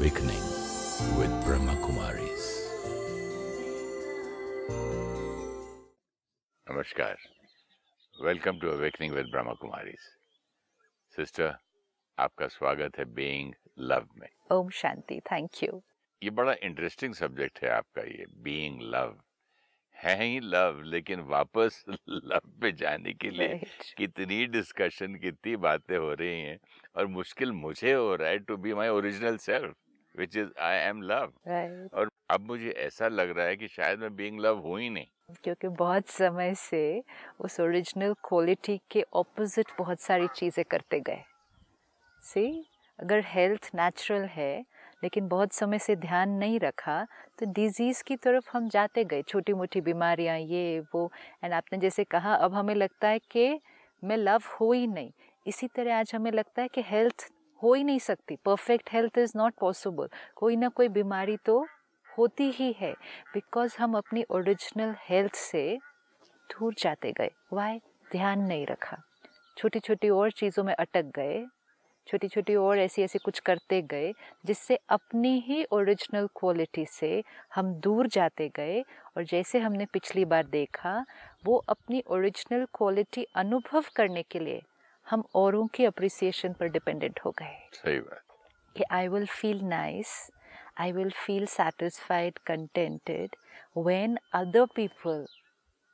awakening with Brahma Kumaris. Namaskar. Welcome to Awakening with Brahma Kumaris. Sister, आपका स्वागत है being love में ओम शांति thank you ये बड़ा इंटरेस्टिंग सब्जेक्ट है आपका ये बीइंग लव है ही लव लेकिन वापस लव पे जाने के लिए right. कितनी डिस्कशन कितनी बातें हो रही हैं और मुश्किल मुझे हो रहा है to be my original self which is I am love और अब मुझे ऐसा लग रहा है कि शायद मैं बीइंग लव हूँ ही नहीं क्योंकि बहुत समय से उस ओरिजिनल क्वालिटी के ऑपोजिट बहुत सारी चीज़ें करते गए सी अगर हेल्थ नेचुरल है लेकिन बहुत समय से ध्यान नहीं रखा तो डिजीज़ की तरफ हम जाते गए छोटी मोटी बीमारियाँ ये वो एंड आपने जैसे कहा अब हमें लगता है कि मैं लव हो ही नहीं इसी तरह आज हमें लगता है कि हेल्थ हो ही नहीं सकती perfect health is not possible कोई ना कोई बीमारी तो होती ही है बिकॉज हम अपनी ओरिजिनल हेल्थ से दूर जाते गए वाई ध्यान नहीं रखा छोटी छोटी और चीज़ों में अटक गए छोटी छोटी और ऐसी ऐसी कुछ करते गए जिससे अपनी ही ओरिजिनल क्वालिटी से हम दूर जाते गए और जैसे हमने पिछली बार देखा वो अपनी ओरिजिनल क्वालिटी अनुभव करने के लिए हम औरों के अप्रिसिएशन पर डिपेंडेंट हो गए सही बात कि I will feel nice I will feel satisfied contented when other people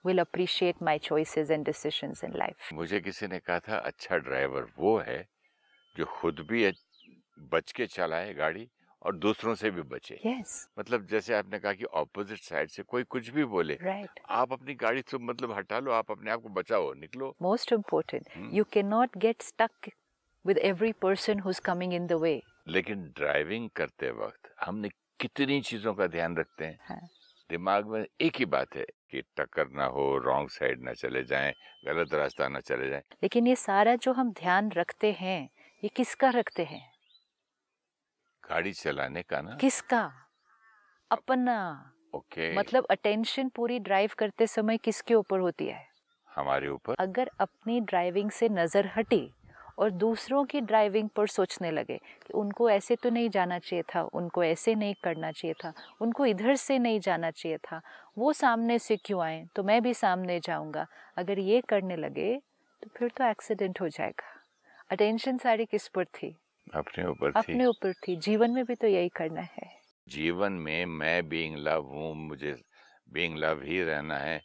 will appreciate my choices and decisions in life मुझे किसी ने कहा था अच्छा ड्राइवर वो है जो खुद भी बच के चलाए गाड़ी और दूसरों से भी बचे yes. मतलब जैसे आपने कहा कि ऑपोजिट साइड से कोई कुछ भी बोले right. आप अपनी गाड़ी से मतलब हटा लो आप अपने आप को बचाओ निकलो most important you can not get stuck with every person who coming in the way लेकिन ड्राइविंग करते वक्त हमने कितनी चीजों का ध्यान रखते हैं हाँ. दिमाग में एक ही बात है कि टक्कर ना हो रॉन्ग साइड ना चले जाएं, गलत रास्ता ना चले जाएं। लेकिन ये सारा जो हम ध्यान रखते हैं ये किसका रखते हैं गाड़ी चलाने का ना किसका अपना ओके okay. मतलब अटेंशन पूरी ड्राइव करते समय किसके ऊपर होती है हमारे ऊपर अगर अपनी ड्राइविंग से नजर हटी और दूसरों की ड्राइविंग पर सोचने लगे कि उनको ऐसे तो नहीं जाना चाहिए था उनको ऐसे नहीं करना चाहिए था उनको इधर से नहीं जाना चाहिए था वो सामने से क्यों आए तो मैं भी सामने जाऊंगा अगर ये करने लगे तो फिर तो एक्सीडेंट हो जाएगा अटेंशन सारी किस पर थी अपने ऊपर थी अपने ऊपर थी जीवन में भी तो यही करना है जीवन में मैं बीइंग लव हूँ मुझे बीइंग लव ही रहना है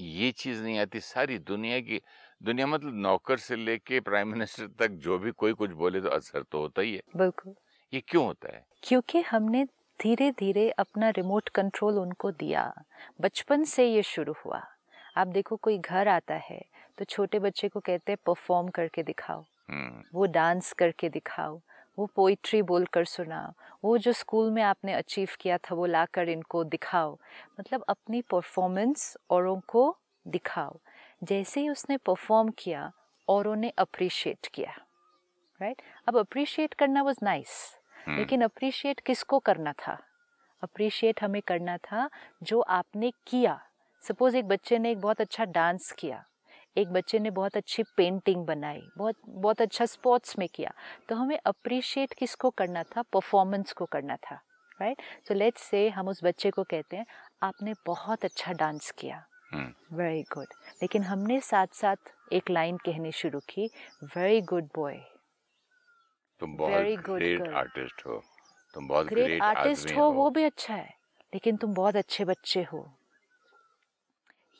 ये चीज़ नहीं आती सारी दुनिया की दुनिया मतलब नौकर से लेके प्राइम मिनिस्टर तक जो भी कोई कुछ बोले तो असर तो होता ही है बिल्कुल ये क्यों होता है क्योंकि हमने धीरे धीरे अपना रिमोट कंट्रोल उनको दिया बचपन से ये शुरू हुआ आप देखो कोई घर आता है तो छोटे बच्चे को कहते हैं परफॉर्म करके दिखाओ हम्म। वो डांस करके दिखाओ वो पोइट्री बोलकर सुनाओ वो जो स्कूल में आपने अचीव किया था वो लाकर इनको दिखाओ मतलब अपनी परफॉर्मेंस औरों को दिखाओ जैसे ही उसने परफॉर्म किया औरों ने अप्रिशिएट किया राइट right? अब अप्रिशिएट करना वॉज नाइस nice, हम्म। लेकिन अप्रिशिएट किसको करना था अप्रिशिएट हमें करना था जो आपने किया सपोज एक बच्चे ने एक बहुत अच्छा डांस किया एक बच्चे ने बहुत अच्छी पेंटिंग बनाई बहुत बहुत अच्छा स्पोर्ट्स में किया तो हमें अप्रिशिएट किसको करना था परफॉर्मेंस को करना था राइट सो लेट्स से हम उस बच्चे को कहते हैं आपने बहुत अच्छा डांस किया वेरी hmm. गुड लेकिन हमने साथ साथ एक लाइन कहनी शुरू की वेरी गुड बॉय तुम बहुत वेरी गुड आर्टिस्ट हो तुम बहुत ग्रेट आर्टिस्ट हो वो भी अच्छा है लेकिन तुम बहुत अच्छे बच्चे हो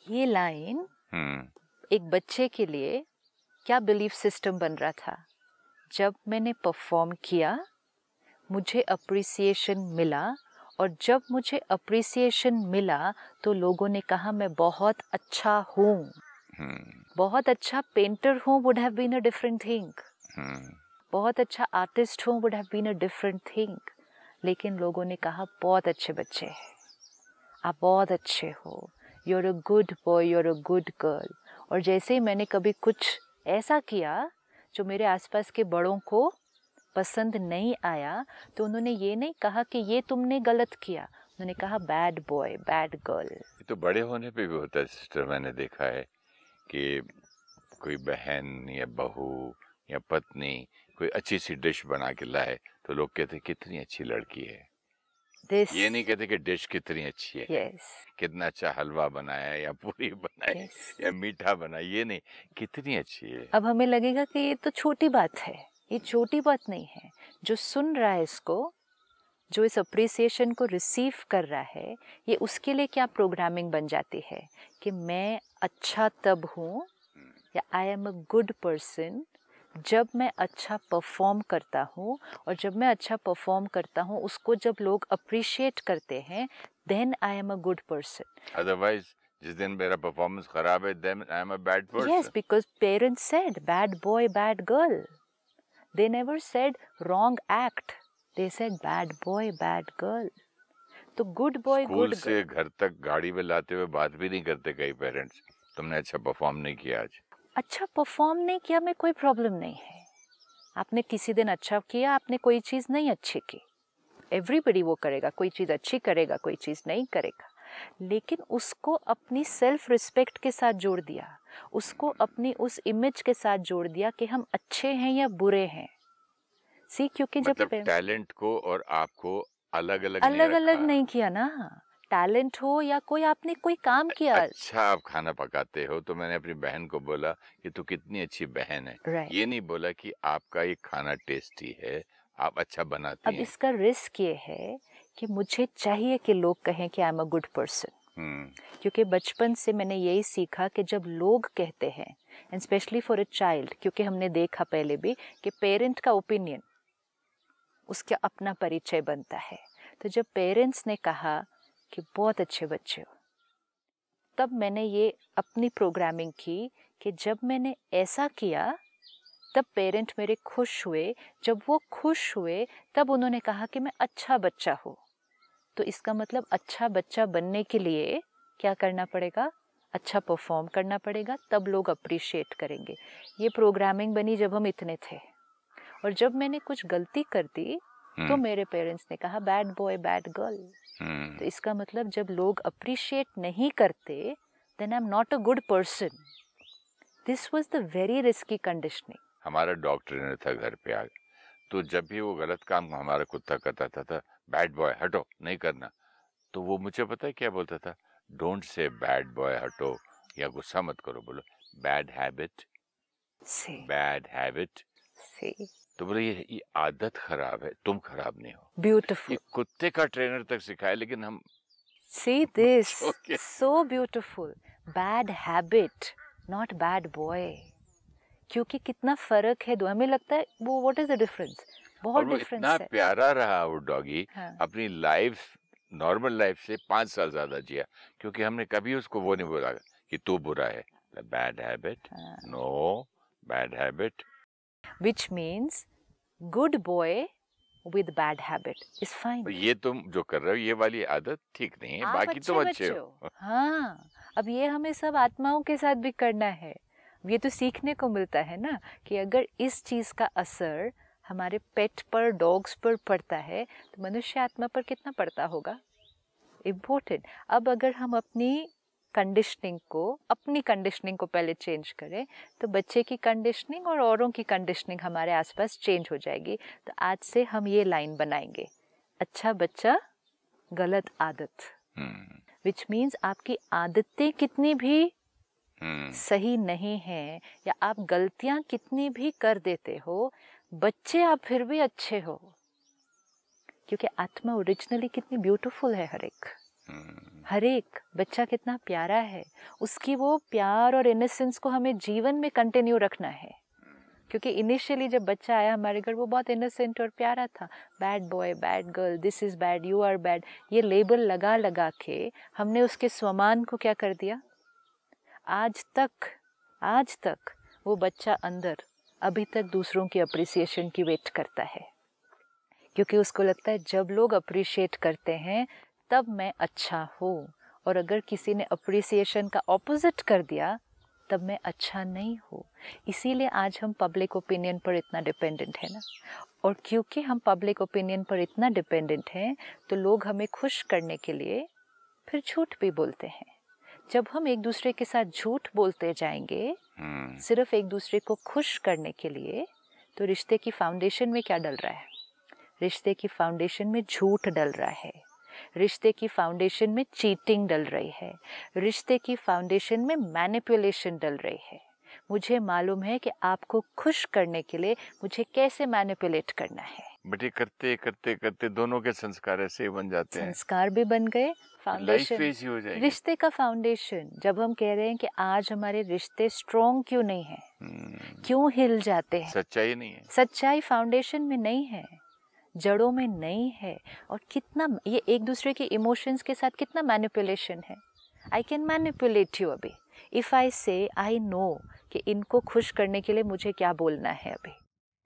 ये लाइन hmm. एक बच्चे के लिए क्या बिलीफ सिस्टम बन रहा था जब मैंने परफॉर्म किया मुझे अप्रिसिएशन मिला और जब मुझे अप्रिसिएशन मिला तो लोगों ने कहा मैं बहुत अच्छा हूँ hmm. बहुत अच्छा पेंटर हूँ would have been a different thing बहुत अच्छा आर्टिस्ट हूँ would have been a different thing लेकिन लोगों ने कहा बहुत अच्छे बच्चे हैं आप बहुत अच्छे हो you are a good boy you are a good girl और जैसे ही मैंने कभी कुछ ऐसा किया जो मेरे आसपास के बड़ों को पसंद नहीं आया तो उन्होंने ये नहीं कहा कि ये तुमने गलत किया उन्होंने कहा बैड बॉय बैड गर्ल तो बड़े होने पे भी होता है सिस्टर मैंने देखा है कि कोई बहन या बहू या पत्नी कोई अच्छी सी डिश बना के लाए तो लोग कहते कितनी अच्छी लड़की है दिस ये नहीं कहते कि डिश कितनी अच्छी है yes. कितना अच्छा हलवा बनाया या पूरी बनाई yes. या मीठा बना ये नहीं कितनी अच्छी है अब हमें लगेगा कि ये तो छोटी बात है ये छोटी बात नहीं है जो सुन रहा है इसको जो इस अप्रिसिएशन को रिसीव कर रहा है ये उसके लिए क्या प्रोग्रामिंग बन जाती है कि मैं अच्छा तब हूँ हम्म। या I am a good person जब मैं अच्छा परफॉर्म करता हूँ और जब मैं अच्छा परफॉर्म करता हूँ उसको जब लोग अप्रिशिएट करते हैं then I am a good person otherwise जिस दिन मेरा परफॉर्मेंस खराब है then I am a bad person yes because parents said bad boy bad girl they never said wrong act they said bad boy bad girl तो good boy good से घर तक गाड़ी में लाते हुए बात भी नहीं करते कई पेरेंट्स तुमने अच्छा परफॉर्म नहीं किया आज अच्छा परफॉर्म नहीं किया में कोई प्रॉब्लम नहीं है आपने किसी दिन अच्छा किया आपने कोई चीज़ नहीं अच्छी की एवरीबडी वो करेगा कोई चीज़ अच्छी करेगा कोई चीज़ नहीं करेगा लेकिन उसको अपनी सेल्फ रिस्पेक्ट के साथ जोड़ दिया उसको अपनी उस इमेज के साथ जोड़ दिया कि हम अच्छे हैं या बुरे हैं सी क्योंकि मतलब जब टैलेंट को और आपको अलग अलग अलग नहीं अलग नहीं किया ना टैलेंट हो या कोई आपने कोई काम किया अच्छा आप खाना पकाते हो तो मैंने अपनी बहन को बोला कि तू कितनी अच्छी बहन है right. ये नहीं बोला कि आपका ये खाना टेस्टी है आप अच्छा बनाते अब हैं। इसका रिस्क ये है कि मुझे चाहिए कि लोग कहें कि I am a good person क्योंकि बचपन से मैंने यही सीखा कि जब लोग कहते हैं and specially for a child क्योंकि हमने देखा पहले भी कि पेरेंट का ओपिनियन उसका अपना परिचय बनता है तो जब पेरेंट्स ने कहा कि बहुत अच्छे बच्चे हो तब मैंने ये अपनी प्रोग्रामिंग की कि जब मैंने ऐसा किया तब पेरेंट मेरे खुश हुए जब वो खुश हुए तब उन्होंने कहा कि मैं अच्छा बच्चा हूँ तो इसका मतलब अच्छा बच्चा बनने के लिए क्या करना पड़ेगा अच्छा परफॉर्म करना पड़ेगा तब लोग अप्रिशिएट करेंगे ये प्रोग्रामिंग बनी जब हम इतने थे और जब मैंने कुछ गलती कर दी तो हम्म। मेरे पेरेंट्स ने कहा bad boy bad girl Hmm. तो इसका मतलब जब लोग अप्रिशिएट नहीं करते then I am not a good person this was the very risky conditioning हमारा डॉक्टर ने था घर पे आ तो जब भी वो गलत काम हमारा कुत्ता करता था, था बैड बॉय हटो नहीं करना तो वो मुझे पता है क्या बोलता था डोंट से बैड बॉय हटो या गुस्सा मत करो बोलो बैड हैबिट बैड हैबिट तो बोले ये, ये आदत खराब है तुम खराब नहीं हो ब्यूटिफुल कुत्ते का ट्रेनर तक सिखाया लेकिन हम see this so beautiful bad habit not bad boy क्योंकि कितना फर्क है दो हमें लगता है वो व्हाट इज द डिफरेंस बहुत डिफरेंस है प्यारा रहा वो डॉगी हाँ. अपनी लाइफ नॉर्मल लाइफ से पांच साल ज्यादा जिया क्योंकि हमने कभी उसको वो नहीं बोला कि तू बुरा है bad habit no bad habit which means good boy with bad habit is fine ये तुम जो कर रहे हो ये वाली आदत ठीक नहीं है बाकी तो तुम अच्छे हो हाँ अब ये हमें सब आत्माओं के साथ भी करना है ये तो सीखने को मिलता है ना कि अगर इस चीज का असर हमारे पेट पर डॉग्स पर पड़ता है तो मनुष्य आत्मा पर कितना पड़ता होगा इम्पोर्टेंट अब अगर हम अपनी कंडीशनिंग को अपनी कंडीशनिंग को पहले चेंज करें तो बच्चे की कंडीशनिंग और औरों की कंडीशनिंग हमारे आसपास चेंज हो जाएगी तो आज से हम ये लाइन बनाएंगे अच्छा बच्चा गलत आदत विच hmm. मीन्स आपकी आदतें कितनी भी hmm. सही नहीं हैं या आप गलतियां कितनी भी कर देते हो बच्चे आप फिर भी अच्छे हो क्योंकि आत्मा ओरिजिनली कितनी ब्यूटीफुल है हर एक हर एक बच्चा कितना प्यारा है उसकी वो प्यार और इनोसेंस को हमें जीवन में कंटिन्यू रखना है क्योंकि इनिशियली जब बच्चा आया हमारे घर वो बहुत इनोसेंट और प्यारा था bad boy bad girl this is bad you are bad ये लेबल लगा लगा के हमने उसके स्वमान को क्या कर दिया आज तक आज तक वो बच्चा अंदर अभी तक दूसरों की अप्रिसिएशन की वेट करता है क्योंकि उसको लगता है जब लोग अप्रिशिएट करते हैं तब मैं अच्छा हूँ और अगर किसी ने अप्रिसिएशन का ऑपोजिट कर दिया तब मैं अच्छा नहीं हूँ इसीलिए आज हम पब्लिक ओपिनियन पर इतना डिपेंडेंट है ना और क्योंकि हम पब्लिक ओपिनियन पर इतना डिपेंडेंट हैं तो लोग हमें खुश करने के लिए फिर झूठ भी बोलते हैं जब हम एक दूसरे के साथ झूठ बोलते जाएंगे हम्म। सिर्फ एक दूसरे को खुश करने के लिए तो रिश्ते की फाउंडेशन में क्या डल रहा है रिश्ते की फाउंडेशन में झूठ डल रहा है रिश्ते की फाउंडेशन में चीटिंग डल रही है रिश्ते की फाउंडेशन में मैनिपुलेशन डल रही है मुझे मालूम है कि आपको खुश करने के लिए मुझे कैसे मैनिपुलेट करना है बेटे करते करते करते दोनों के संस्कार ऐसे बन जाते हैं संस्कार भी बन गए फाउंडेशन रिश्ते का फाउंडेशन जब हम कह रहे हैं कि आज हमारे रिश्ते स्ट्रोंग क्यों नहीं है हम्म। क्यों हिल जाते हैं सच्चाई नहीं है सच्चाई फाउंडेशन में नहीं है जड़ों में नहीं है और कितना ये एक दूसरे के इमोशंस के साथ कितना मैनिपुलेशन है आई कैन मैनिपुलेट यू अभी if I say I no कि इनको खुश करने के लिए मुझे क्या बोलना है अभी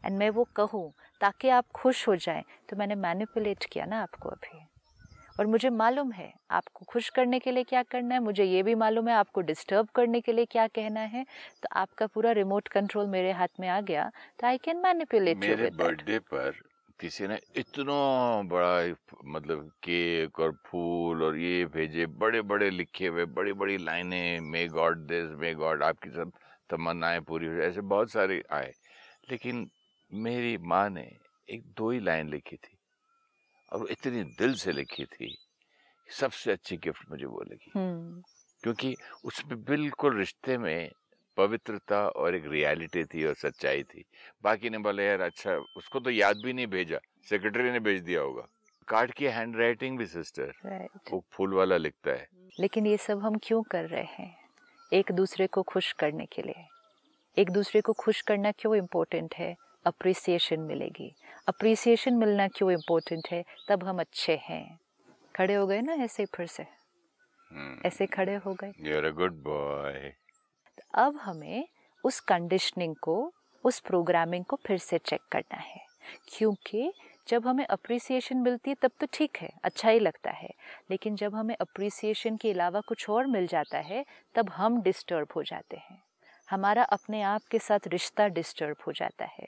एंड मैं वो कहूँ ताकि आप खुश हो जाएं तो मैंने मैनिपुलेट किया ना आपको अभी और मुझे मालूम है आपको खुश करने के लिए क्या करना है मुझे ये भी मालूम है आपको डिस्टर्ब करने के लिए क्या कहना है तो आपका पूरा रिमोट कंट्रोल मेरे हाथ में आ गया तो आई कैन मैनिपुलेट मेरे बर्थडे पर किसी ने इतना बड़ा मतलब केक और फूल और ये भेजे बड़े बड़े लिखे हुए बड़ी बड़ी लाइनें may God this may God आपकी सब तमन्नाएं पूरी हो ऐसे बहुत सारे आए लेकिन मेरी माँ ने एक दो ही लाइन लिखी थी और इतनी दिल से लिखी थी सबसे अच्छी गिफ्ट मुझे वो लगी क्योंकि उसमें बिल्कुल रिश्ते में पवित्रता और एक रियलिटी थी और सच्चाई थी बाकी ने बोला यार अच्छा उसको तो याद भी नहीं भेजा सेक्रेटरी ने भेज दिया होगा कार्ड की हैंड राइटिंग भी सिस्टर right. वो फूल वाला लिखता है लेकिन ये सब हम क्यों कर रहे हैं एक दूसरे को खुश करने के लिए एक दूसरे को खुश करना क्यों इम्पोर्टेंट है अप्रिसिएशन मिलेगी अप्रिसिएशन मिलना क्यों इम्पोर्टेंट है तब हम अच्छे हैं खड़े हो गए ना ऐसे फिर से hmm. ऐसे खड़े हो गए अब हमें उस कंडीशनिंग को उस प्रोग्रामिंग को फिर से चेक करना है क्योंकि जब हमें अप्रिसिएशन मिलती है तब तो ठीक है अच्छा ही लगता है लेकिन जब हमें अप्रिसिएशन के अलावा कुछ और मिल जाता है तब हम डिस्टर्ब हो जाते हैं हमारा अपने आप के साथ रिश्ता डिस्टर्ब हो जाता है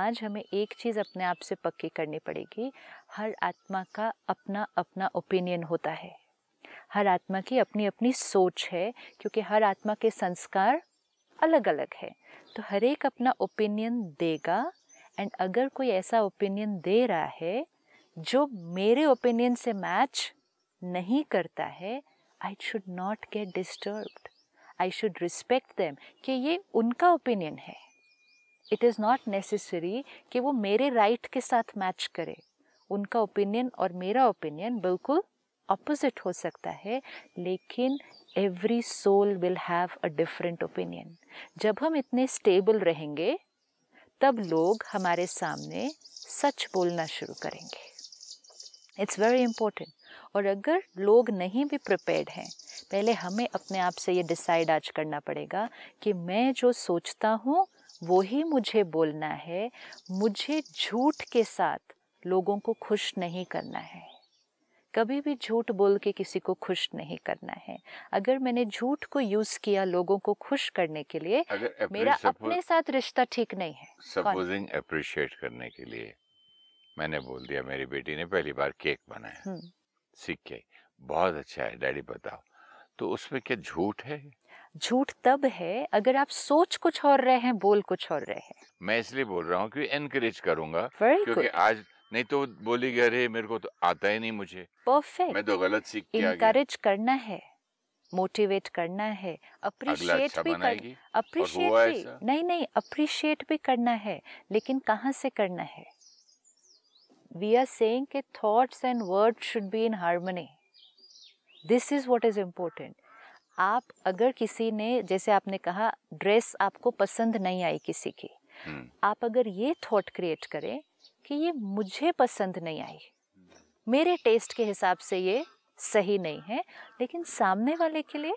आज हमें एक चीज़ अपने आप से पक्की करनी पड़ेगी हर आत्मा का अपना अपना ओपिनियन होता है हर आत्मा की अपनी अपनी सोच है क्योंकि हर आत्मा के संस्कार अलग अलग है तो हर एक अपना ओपिनियन देगा एंड अगर कोई ऐसा ओपिनियन दे रहा है जो मेरे ओपिनियन से मैच नहीं करता है I should not get disturbed I should respect them कि ये उनका ओपिनियन है इट इज़ नॉट नेसेसरी कि वो मेरे राइट right के साथ मैच करे उनका ओपिनियन और मेरा ओपिनियन बिल्कुल अपोजिट हो सकता है लेकिन every soul will have a different opinion जब हम इतने स्टेबल रहेंगे तब लोग हमारे सामने सच बोलना शुरू करेंगे इट्स वेरी इम्पोर्टेंट और अगर लोग नहीं भी प्रिपेयर्ड हैं पहले हमें अपने आप से ये डिसाइड आज करना पड़ेगा कि मैं जो सोचता हूँ वो ही मुझे बोलना है मुझे झूठ के साथ लोगों को खुश नहीं करना है कभी भी झूठ बोल के किसी को खुश नहीं करना है अगर मैंने झूठ को यूज किया लोगों को खुश करने के लिए मेरा अपने साथ रिश्ता ठीक नहीं है सपोजिंग अप्रिशिएट करने के लिए मैंने बोल दिया मेरी बेटी ने पहली बार केक बनाया सीख हम्म। के बहुत अच्छा है डैडी बताओ तो उसमें क्या झूठ है झूठ तब है अगर आप सोच कुछ और रहे हैं बोल कुछ और रहे हैं मैं इसलिए बोल रहा हूँ क्योंकि एनकरेज करूंगा क्योंकि आज नहीं तो बोली कि अरे मेरे को तो आता ही नहीं मुझे परफेक्ट मैं तो गलत सीख के इनकरेज करना है मोटिवेट करना है अप्रिशिएट अच्छा भी कर अप्रिशिएट भी नहीं नहीं अप्रिशिएट भी करना है लेकिन कहाँ से करना है वी आर सेइंग के thoughts and word should be in harmony this is what is important आप अगर किसी ने जैसे आपने कहा ड्रेस आपको पसंद नहीं आई किसी की हम्म। आप अगर ये थॉट क्रिएट करें कि ये मुझे पसंद नहीं आई हम्म। मेरे टेस्ट के हिसाब से ये सही नहीं है लेकिन सामने वाले के लिए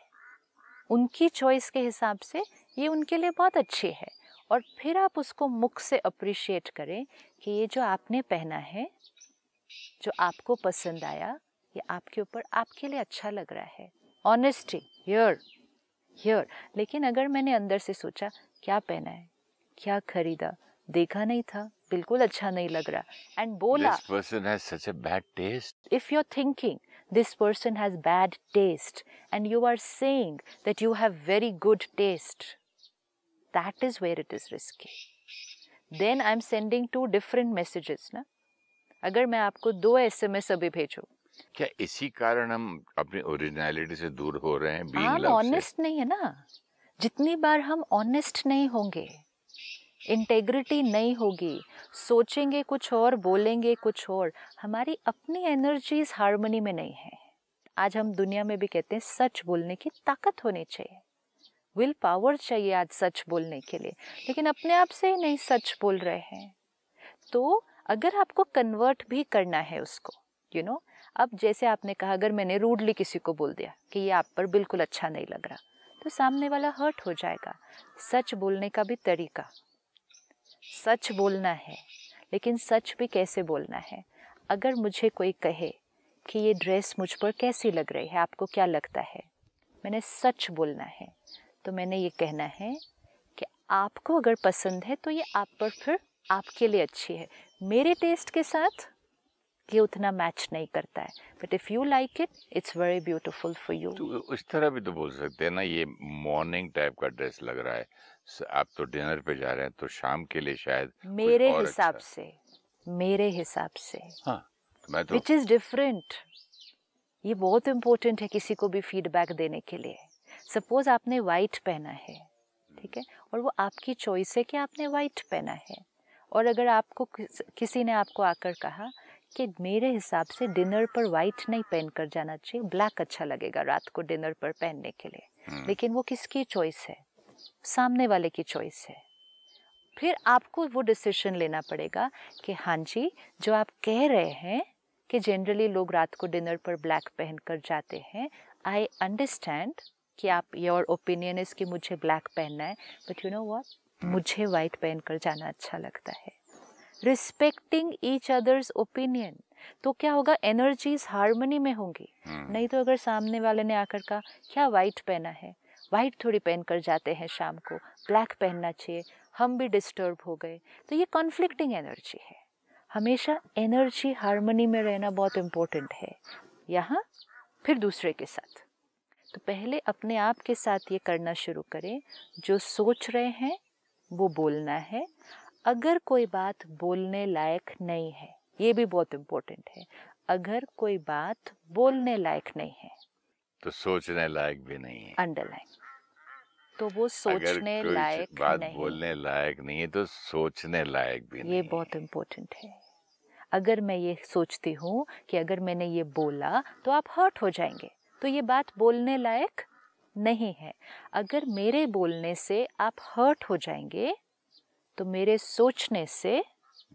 उनकी चॉइस के हिसाब से ये उनके लिए बहुत अच्छी है और फिर आप उसको मुख से अप्रिशिएट करें कि ये जो आपने पहना है जो आपको पसंद आया ये आपके ऊपर आपके लिए अच्छा लग रहा है ऑनेस्टी हियर हियर लेकिन अगर मैंने अंदर से सोचा क्या पहना है क्या खरीदा देखा नहीं था बिल्कुल अच्छा नहीं लग रहा एंड बोला this person has such a bad taste if you are thinking this person has bad taste and you are saying that you have very good taste that is where it is risky then I am sending two different messages ना अगर मैं आपको दो S M S अभी भेजूँ क्या इसी कारण हम अपनी ओरिजिनलिटी से दूर हो रहे हैं हम ऑनेस्ट नहीं है ना जितनी बार हम ऑनेस्ट नहीं होंगे इंटेग्रिटी नहीं होगी सोचेंगे कुछ और बोलेंगे कुछ और हमारी अपनी एनर्जीज हारमोनी में नहीं है आज हम दुनिया में भी कहते हैं सच बोलने की ताकत होनी चाहिए विल पावर चाहिए आज सच बोलने के लिए लेकिन अपने आप से ही नहीं सच बोल रहे हैं तो अगर आपको कन्वर्ट भी करना है उसको यू you नो know, अब जैसे आपने कहा अगर मैंने रूडली किसी को बोल दिया कि ये आप पर बिल्कुल अच्छा नहीं लग रहा तो सामने वाला हर्ट हो जाएगा सच बोलने का भी तरीका सच बोलना है लेकिन सच भी कैसे बोलना है अगर मुझे कोई कहे कि ये ड्रेस मुझ पर कैसी लग रही है आपको क्या लगता है मैंने सच बोलना है तो मैंने ये कहना है कि आपको अगर पसंद है तो ये आप पर फिर आपके लिए अच्छी है मेरे टेस्ट के साथ ये उतना मैच नहीं करता है but if you like it it's very beautiful for you उस तरह भी तो बोल सकते हैं ना ये मॉर्निंग टाइप का ड्रेस लग रहा है आप तो डिनर पे जा रहे हैं तो शाम के लिए शायद मेरे अच्छा- हिसाब अच्छा। से मेरे हिसाब से हाँ, तो विच इज़ डिफरेंट ये बहुत इम्पोर्टेंट है किसी को भी फीडबैक देने के लिए सपोज आपने वाइट पहना है ठीक है और वो आपकी चॉइस है कि आपने वाइट पहना है और अगर आपको किसी ने आपको आकर कहा कि मेरे हिसाब से डिनर पर वाइट नहीं पहन कर जाना चाहिए ब्लैक अच्छा लगेगा रात को डिनर पर पहनने के लिए हम्म। लेकिन वो किसकी चॉइस है सामने वाले की चॉइस है फिर आपको वो डिसीजन लेना पड़ेगा कि हाँ जी जो आप कह रहे हैं कि जनरली लोग रात को डिनर पर ब्लैक पहन कर जाते हैं आई अंडरस्टैंड कि आप योर ओपिनियन इस कि मुझे ब्लैक पहनना है बट यू नो वॉट मुझे वाइट पहन कर जाना अच्छा लगता है रिस्पेक्टिंग ईच अदर्स ओपिनियन तो क्या होगा एनर्जीज हारमोनी में होंगी हम्म। नहीं तो अगर सामने वाले ने आकर कहा क्या वाइट पहना है वाइट थोड़ी पहन कर जाते हैं शाम को ब्लैक पहनना चाहिए हम भी डिस्टर्ब हो गए तो ये कॉन्फ्लिक्टिंग एनर्जी है हमेशा एनर्जी हारमोनी में रहना बहुत इम्पोर्टेंट है यहाँ फिर दूसरे के साथ तो पहले अपने आप के साथ ये करना शुरू करें जो सोच रहे हैं वो बोलना है अगर कोई बात बोलने लायक नहीं है ये भी बहुत इम्पोर्टेंट है अगर कोई बात बोलने लायक नहीं है तो सोचने लायक भी नहीं है अंडरलाइन तो वो सोचने लायक बात नहीं। बोलने लायक नहीं है तो सोचने लायक भी ये नहीं ये बहुत इम्पोर्टेंट है अगर मैं ये सोचती हूँ कि अगर मैंने ये बोला तो आप हर्ट हो जाएंगे तो ये बात बोलने लायक नहीं है अगर मेरे बोलने से आप हर्ट हो जाएंगे तो मेरे सोचने से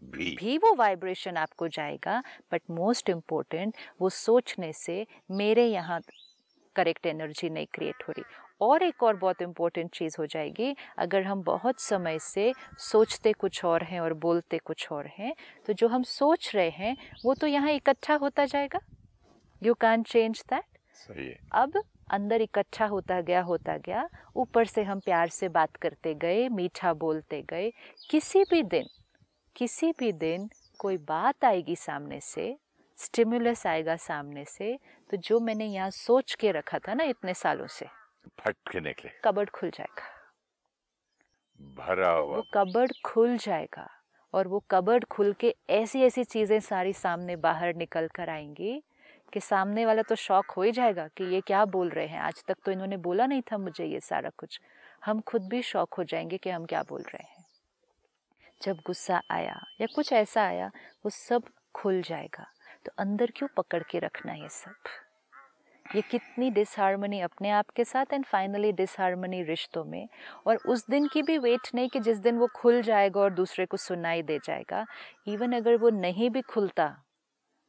भी, भी वो वाइब्रेशन आपको जाएगा बट मोस्ट इम्पोर्टेंट वो सोचने से मेरे यहाँ करेक्ट एनर्जी नहीं क्रिएट हो रही और एक और बहुत इम्पोर्टेंट चीज़ हो जाएगी अगर हम बहुत समय से सोचते कुछ और हैं और बोलते कुछ और हैं तो जो हम सोच रहे हैं वो तो यहाँ इकट्ठा होता जाएगा यू कैन चेंज दैट अब अंदर इकट्ठा होता गया होता गया ऊपर से हम प्यार से बात करते गए मीठा बोलते गए किसी भी दिन किसी भी दिन कोई बात आएगी सामने से स्टिमुलस आएगा सामने से तो जो मैंने यहाँ सोच के रखा था ना इतने सालों से फट के निकले कबड़ खुल जाएगा भरा हुआ वो कबड़ खुल जाएगा और वो कबड़ खुल के ऐसी ऐसी चीजें सारी सामने बाहर निकल कर आएंगी कि सामने वाला तो शौक हो ही जाएगा कि ये क्या बोल रहे हैं आज तक तो इन्होंने बोला नहीं था मुझे ये सारा कुछ हम खुद भी शौक हो जाएंगे कि हम क्या बोल रहे हैं जब गुस्सा आया या कुछ ऐसा आया वो सब खुल जाएगा तो अंदर क्यों पकड़ के रखना ये सब ये कितनी डिसहारमनी अपने आप के साथ एंड फाइनली डिसहारमनी रिश्तों में और उस दिन की भी वेट नहीं कि जिस दिन वो खुल जाएगा और दूसरे को सुनाई दे जाएगा इवन अगर वो नहीं भी खुलता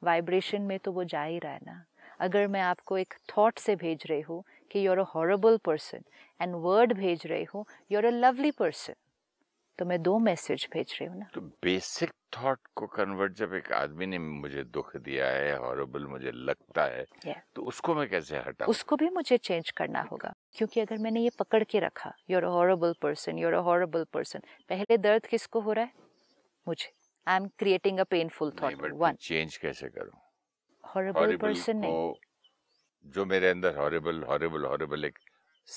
वाइब्रेशन में तो वो जा ही रहा है ना अगर मैं आपको एक थॉट से भेज रही हूँ कि you are a horrible person and word भेज रही हूँ you are a lovely person तो मैं दो मैसेज भेज रही हूँ ना तो बेसिक थॉट को कन्वर्ट जब एक आदमी ने मुझे दुख दिया है हॉरेबल मुझे लगता है yeah. तो उसको मैं कैसे हटा उसको भी मुझे चेंज करना होगा क्योंकि अगर मैंने ये पकड़ के रखा you are a horrible person you are a horrible person पहले दर्द किसको हो रहा है मुझे I am creating a painful thought one change कैसे करूं हॉरिबल पर्सन नहीं जो मेरे अंदर हॉरिबल हॉरिबल हॉरिबल एक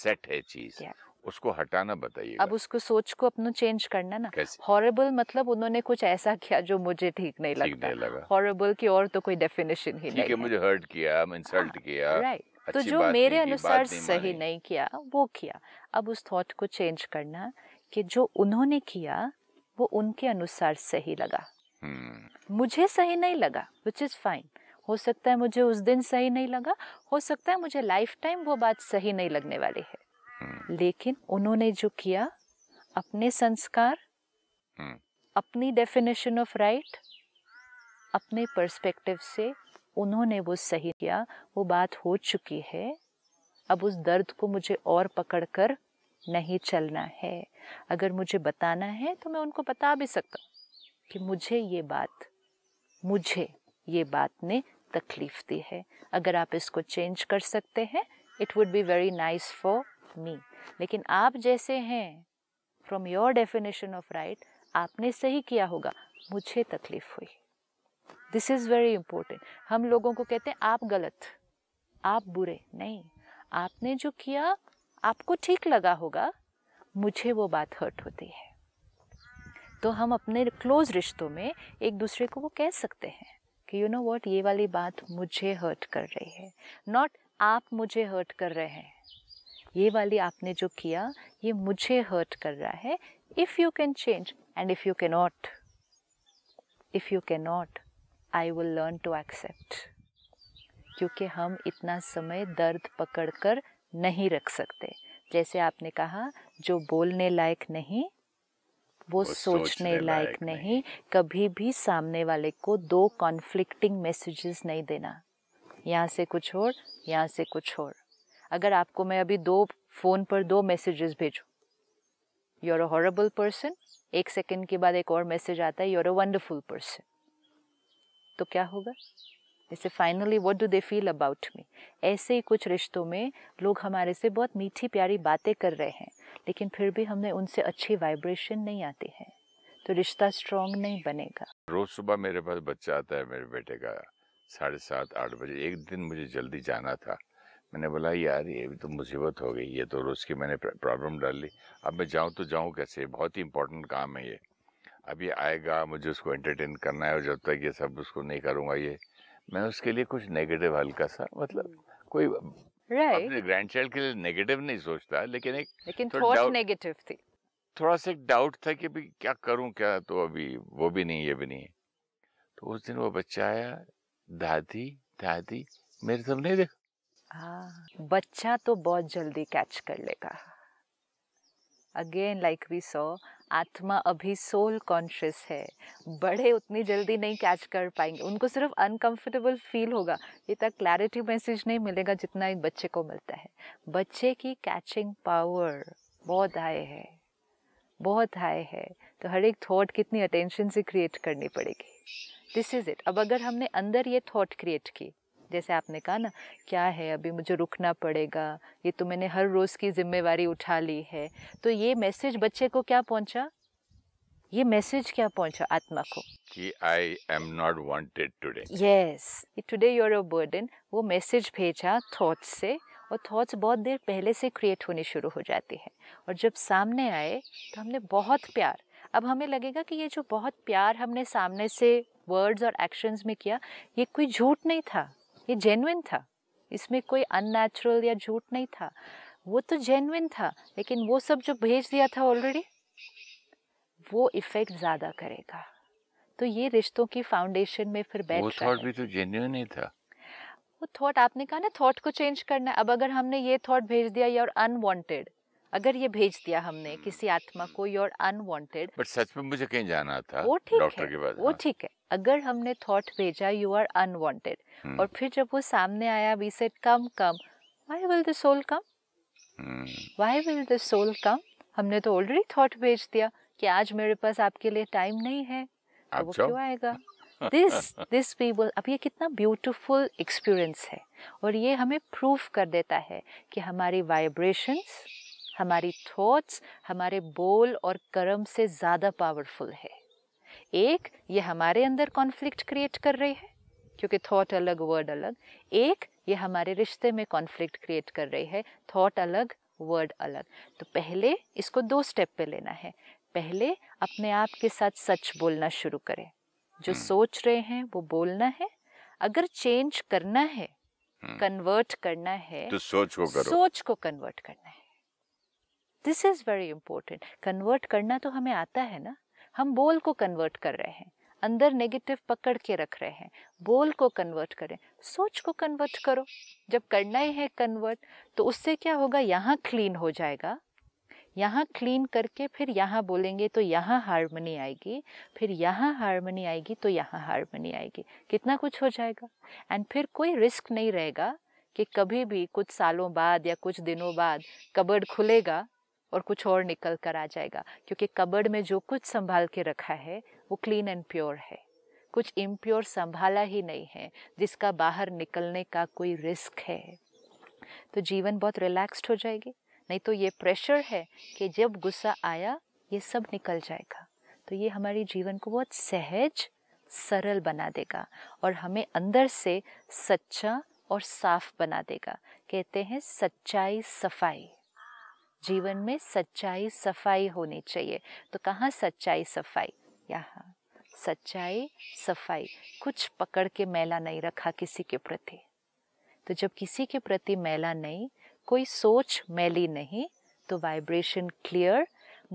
सेट है चीज उसको हटाना बताइए अब उसको सोच को अपना चेंज करना ना हॉरेबल मतलब उन्होंने कुछ ऐसा किया जो मुझे ठीक नहीं लगता नहीं लगा हॉरेबल की और तो कोई डेफिनेशन ही नहीं है मुझे हर्ट किया इंसल्ट हाँ, किया राइट तो जो मेरे अनुसार सही नहीं, नहीं किया वो किया अब उस थॉट को चेंज करना कि जो उन्होंने किया वो उनके अनुसार सही लगा हम्म। मुझे सही नहीं लगा विच इज़ फाइन हो सकता है मुझे उस दिन सही नहीं लगा हो सकता है मुझे लाइफ टाइम वो बात सही नहीं लगने वाली है हम्म। लेकिन उन्होंने जो किया अपने संस्कार हम्म। अपनी डेफिनेशन ऑफ राइट अपने पर्सपेक्टिव से उन्होंने वो सही किया वो बात हो चुकी है अब उस दर्द को मुझे और पकड़कर नहीं चलना है अगर मुझे बताना है तो मैं उनको बता भी सकता कि मुझे ये बात मुझे ये बात ने तकलीफ दी है अगर आप इसको चेंज कर सकते हैं it would be very nice for me लेकिन आप जैसे हैं from your definition of right आपने सही किया होगा मुझे तकलीफ हुई दिस इज़ वेरी इम्पोर्टेंट हम लोगों को कहते हैं आप गलत आप बुरे नहीं आपने जो किया आपको ठीक लगा होगा मुझे वो बात हर्ट होती है तो हम अपने क्लोज रिश्तों में एक दूसरे को वो कह सकते हैं कि यू नो वॉट ये वाली बात मुझे हर्ट कर रही है नॉट आप मुझे हर्ट कर रहे हैं ये वाली आपने जो किया ये मुझे हर्ट कर रहा है if you can change and if you can not if you can not I will learn to accept क्योंकि हम इतना समय दर्द पकड़ कर नहीं रख सकते जैसे आपने कहा जो बोलने लायक नहीं वो, वो सोचने, लायक नहीं।, नहीं कभी भी सामने वाले को दो कॉन्फ्लिक्टिंग मैसेजेस नहीं देना यहाँ से कुछ और यहाँ से कुछ और अगर आपको मैं अभी दो फ़ोन पर दो मैसेजेस भेजूँ यूर अ हॉरेबल पर्सन एक सेकेंड के बाद एक और मैसेज आता है यूर अ वंडरफुल पर्सन तो क्या होगा जैसे finally what do they feel about me ऐसे ही कुछ रिश्तों में लोग हमारे से बहुत मीठी प्यारी बातें कर रहे हैं लेकिन फिर भी हमने उनसे अच्छी वाइब्रेशन नहीं आती है तो रिश्ता स्ट्रॉन्ग नहीं बनेगा रोज सुबह मेरे पास बच्चा आता है मेरे बेटे का साढ़े सात आठ बजे एक दिन मुझे जल्दी जाना था मैंने बोला यार ये भी तो मुसीबत हो गई ये तो रोज़ की मैंने प्रॉब्लम डाल ली अब मैं जाऊँ तो जाऊँ कैसे बहुत ही इंपॉर्टेंट काम है ये अभी आएगा मुझे उसको एंटरटेन करना है और जब तक ये सब उसको नहीं करूँगा ये मैं उसके लिए कुछ नेगेटिव हल्का सा मतलब कोई right. अपने ग्रैंडचाइल्ड के लिए नेगेटिव नहीं सोचता लेकिन एक लेकिन थोड़ा नेगेटिव थी थोड़ा सा एक डाउट था कि अभी क्या करूं क्या तो अभी वो भी नहीं ये भी नहीं है तो उस दिन वो बच्चा आया दादी दादी मेरे सब नहीं देखा बच्चा तो बहुत जल्दी कैच कर लेगा अगेन लाइक वी सॉ आत्मा अभी सोल कॉन्शियस है बड़े उतनी जल्दी नहीं कैच कर पाएंगे उनको सिर्फ अनकंफर्टेबल फील होगा इतना क्लैरिटी मैसेज नहीं मिलेगा जितना एक बच्चे को मिलता है बच्चे की कैचिंग पावर बहुत हाई है बहुत हाई है तो हर एक थॉट कितनी अटेंशन से क्रिएट करनी पड़ेगी दिस इज़ इट अब अगर हमने अंदर ये थॉट क्रिएट की जैसे आपने कहा ना क्या है अभी मुझे रुकना पड़ेगा ये तो मैंने हर रोज़ की जिम्मेवारी उठा ली है तो ये मैसेज बच्चे को क्या पहुंचा ये मैसेज क्या पहुंचा आत्मा को कि I am not wanted today yes today you are a burden वो मैसेज भेजा थॉट्स से और थॉट्स बहुत देर पहले से क्रिएट होनी शुरू हो जाती है और जब सामने आए तो हमने बहुत प्यार अब हमें लगेगा कि ये जो बहुत प्यार हमने सामने से वर्ड्स और एक्शंस में किया ये कोई झूठ नहीं था ये जेन्युन था इसमें कोई अननेचुरल या झूठ नहीं था वो तो जेन्युन था लेकिन वो सब जो भेज दिया था ऑलरेडी वो इफेक्ट ज़्यादा करेगा तो ये रिश्तों की फाउंडेशन में फिर बैठ वो थॉट भी तो जेन्युइन ही था वो थॉट आपने कहा ना थॉट को चेंज करना है अब अगर हमने ये थॉट भेज दिया या और अनवांटेड अगर ये भेज दिया हमने किसी आत्मा को योर हम्म। अनवांटेड बट सच में मुझे कहीं जाना था वो ठीक है के वो हाँ। ठीक है अगर हमने थॉट भेजा यू आर अनवांटेड और फिर जब वो सामने आया we said come come why will the soul come why will the soul come हमने तो ऑलरेडी थॉट भेज दिया कि आज मेरे पास आपके लिए टाइम नहीं है तो वो क्यों आएगा दिस दिस पीपल अब ये कितना ब्यूटीफुल एक्सपीरियंस है और ये हमें प्रूफ कर देता है कि हमारी वाइब्रेशंस हमारी थॉट्स हमारे बोल और कर्म से ज़्यादा पावरफुल है एक ये हमारे अंदर कॉन्फ्लिक्ट क्रिएट कर रही है क्योंकि थॉट अलग वर्ड अलग एक ये हमारे रिश्ते में कॉन्फ्लिक्ट क्रिएट कर रही है थॉट अलग वर्ड अलग तो पहले इसको दो स्टेप पे लेना है पहले अपने आप के साथ सच बोलना शुरू करें जो हम्म। सोच रहे हैं वो बोलना है अगर चेंज करना है कन्वर्ट हम्म। करना है तो सोच को करो सोच को कन्वर्ट करना है this is very important convert करना तो हमें आता है ना हम बोल को कन्वर्ट कर रहे हैं अंदर नेगेटिव पकड़ के रख रहे हैं बोल को कन्वर्ट करें सोच को कन्वर्ट करो जब करना ही है कन्वर्ट तो उससे क्या होगा यहाँ क्लीन हो जाएगा यहाँ क्लीन करके फिर यहाँ बोलेंगे तो यहाँ हारमोनी आएगी फिर यहाँ हारमोनी आएगी तो यहाँ हारमोनी आएगी कितना कुछ हो जाएगा एंड फिर कोई रिस्क नहीं रहेगा कि कभी भी कुछ सालों बाद या कुछ दिनों बाद कबर्ड खुलेगा और कुछ और निकल कर आ जाएगा क्योंकि कबड़ में जो कुछ संभाल के रखा है वो क्लीन एंड प्योर है कुछ इम्प्योर संभाला ही नहीं है जिसका बाहर निकलने का कोई रिस्क है तो जीवन बहुत रिलैक्स्ड हो जाएगी नहीं तो ये प्रेशर है कि जब गुस्सा आया ये सब निकल जाएगा तो ये हमारे जीवन को बहुत सहज सरल बना देगा और हमें अंदर से सच्चा और साफ बना देगा कहते हैं सच्चाई सफाई जीवन में सच्चाई सफाई होनी चाहिए तो कहाँ सच्चाई सफाई यहाँ सच्चाई सफाई कुछ पकड़ के मैला नहीं रखा किसी के प्रति तो जब किसी के प्रति मैला नहीं कोई सोच मैली नहीं तो वाइब्रेशन क्लियर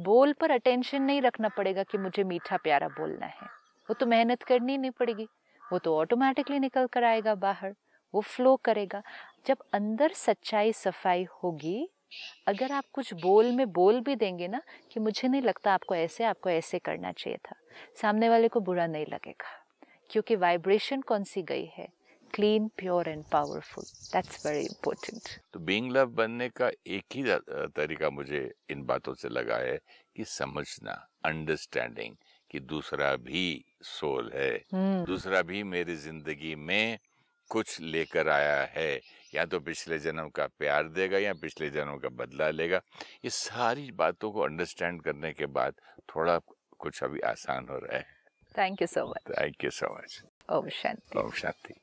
बोल पर अटेंशन नहीं रखना पड़ेगा कि मुझे मीठा प्यारा बोलना है वो तो मेहनत करनी नहीं पड़ेगी वो तो ऑटोमेटिकली निकल कर आएगा बाहर वो फ्लो करेगा जब अंदर सच्चाई सफाई होगी अगर आप कुछ बोल में बोल भी देंगे ना कि मुझे नहीं लगता आपको ऐसे आपको ऐसे करना चाहिए था सामने वाले को बुरा नहीं लगेगा क्योंकि वाइब्रेशन कौन सी गई है clean pure and powerful that's very important तो बीइंग लव बनने का एक ही तरीका मुझे इन बातों से लगा है कि समझना अंडरस्टैंडिंग कि दूसरा भी सोल है hmm. दूसरा भी मेरी जिंदगी में कुछ लेकर आया है या तो पिछले जन्म का प्यार देगा या पिछले जन्म का बदला लेगा ये सारी बातों को अंडरस्टैंड करने के बाद थोड़ा कुछ अभी आसान हो रहा है thank you so much thank you so much Om Shanti Om Shanti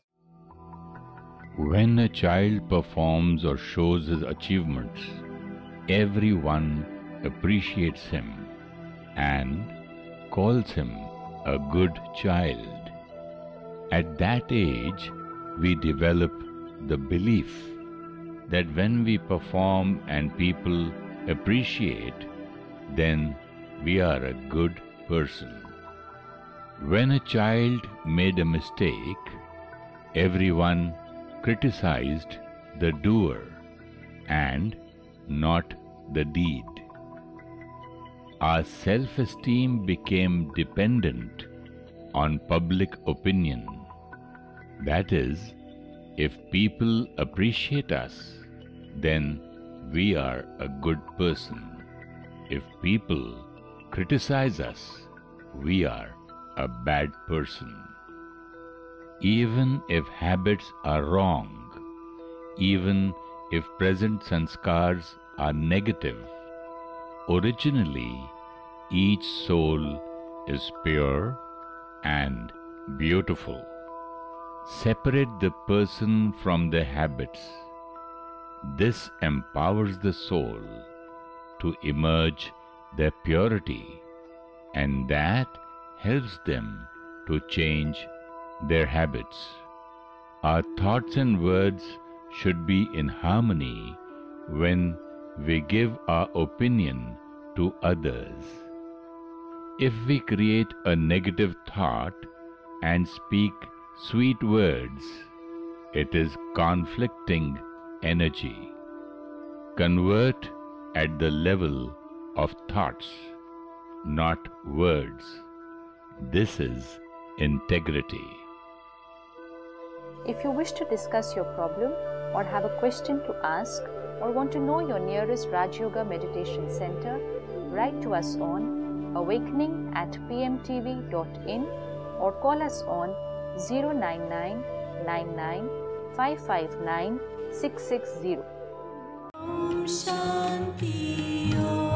when a child performs और shows is achievement everyone appreciates him and calls him a good child at that age we develop the belief that when we perform and people appreciate, then we are a good person. When a child made a mistake, everyone criticized the doer and not the deed. Our self-esteem became dependent on public opinion. That is, if people appreciate us, then we are a good person. If people criticize us, we are a bad person. Even if habits are wrong, even if present sanskars are negative, originally each soul is pure and beautiful. Separate the person from their habits. This empowers the soul to emerge their purity and that helps them to change their habits. Our thoughts and words should be in harmony when we give our opinion to others. If we create a negative thought and speak sweet words. It is conflicting energy. Convert at the level of thoughts, not words. This is integrity. If you wish to discuss your problem or have a question to ask or want to know your nearest Raj Yoga Meditation Center, write to us on awakening at pmtv.in or call us on 099 Om Shanti